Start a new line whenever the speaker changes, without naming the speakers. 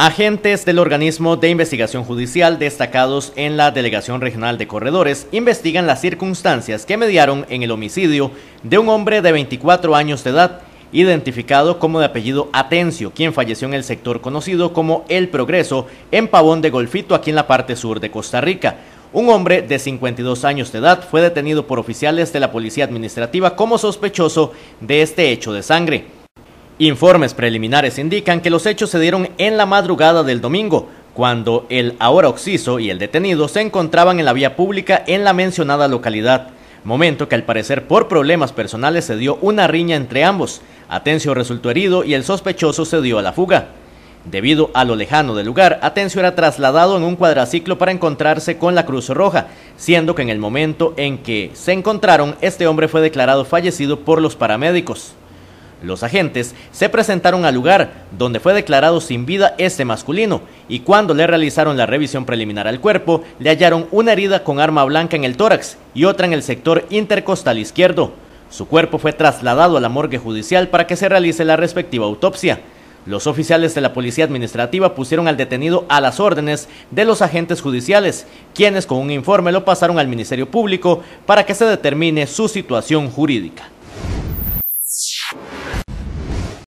Agentes del organismo de investigación judicial destacados en la Delegación Regional de Corredores investigan las circunstancias que mediaron en el homicidio de un hombre de 24 años de edad, identificado como de apellido Atencio, quien falleció en el sector conocido como El Progreso, en Pavón de Golfito, aquí en la parte sur de Costa Rica. Un hombre de 52 años de edad fue detenido por oficiales de la Policía Administrativa como sospechoso de este hecho de sangre. Informes preliminares indican que los hechos se dieron en la madrugada del domingo, cuando el ahora occiso y el detenido se encontraban en la vía pública en la mencionada localidad, momento que al parecer por problemas personales se dio una riña entre ambos. Atencio resultó herido y el sospechoso se dio a la fuga. Debido a lo lejano del lugar, Atencio era trasladado en un cuadraciclo para encontrarse con la Cruz Roja, siendo que en el momento en que se encontraron, este hombre fue declarado fallecido por los paramédicos. Los agentes se presentaron al lugar donde fue declarado sin vida este masculino y cuando le realizaron la revisión preliminar al cuerpo le hallaron una herida con arma blanca en el tórax y otra en el sector intercostal izquierdo. Su cuerpo fue trasladado a la morgue judicial para que se realice la respectiva autopsia. Los oficiales de la Policía Administrativa pusieron al detenido a las órdenes de los agentes judiciales, quienes con un informe lo pasaron al Ministerio Público para que se determine su situación jurídica.